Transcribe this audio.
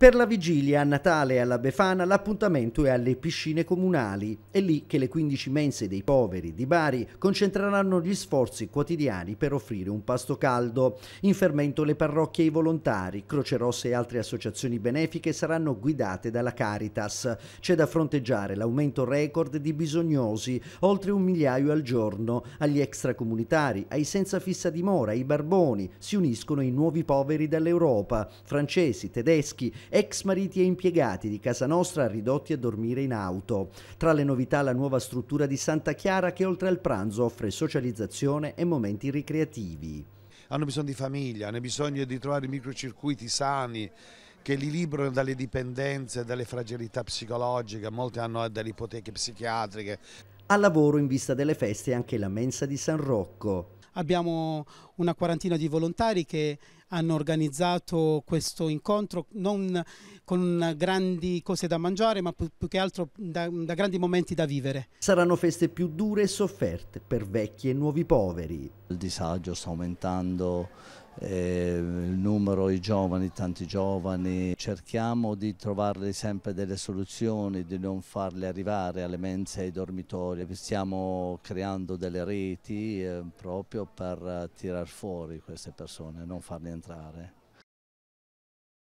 Per la vigilia a Natale e alla Befana l'appuntamento è alle piscine comunali. È lì che le 15 mense dei poveri di Bari concentreranno gli sforzi quotidiani per offrire un pasto caldo. In fermento le parrocchie e i volontari, Croce Rossa e altre associazioni benefiche saranno guidate dalla Caritas. C'è da fronteggiare l'aumento record di bisognosi, oltre un migliaio al giorno. Agli extracomunitari, ai senza fissa dimora, ai barboni, si uniscono i nuovi poveri dall'Europa, francesi, tedeschi ex mariti e impiegati di casa nostra ridotti a dormire in auto. Tra le novità la nuova struttura di Santa Chiara che oltre al pranzo offre socializzazione e momenti ricreativi. Hanno bisogno di famiglia, hanno bisogno di trovare microcircuiti sani, che li liberano dalle dipendenze, dalle fragilità psicologiche, molti hanno eh, delle ipoteche psichiatriche. Al lavoro in vista delle feste anche la mensa di San Rocco. Abbiamo una quarantina di volontari che hanno organizzato questo incontro non con grandi cose da mangiare ma più, che altro da, da grandi momenti da vivere. Saranno feste più dure e sofferte per vecchi e nuovi poveri. Il disagio sta aumentando, eh, il numero di giovani, tanti giovani, cerchiamo di trovarli sempre delle soluzioni, di non farli arrivare alle mense e ai dormitori, stiamo creando delle reti eh, proprio per eh, tirar fuori queste persone, non farli entrare.